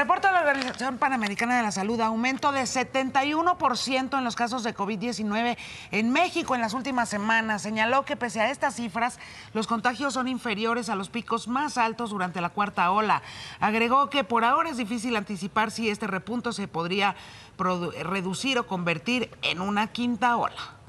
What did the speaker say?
de la Organización Panamericana de la Salud aumento de 71% en los casos de COVID-19 en México en las últimas semanas. Señaló que pese a estas cifras, los contagios son inferiores a los picos más altos durante la cuarta ola. Agregó que por ahora es difícil anticipar si este repunto se podría reducir o convertir en una quinta ola.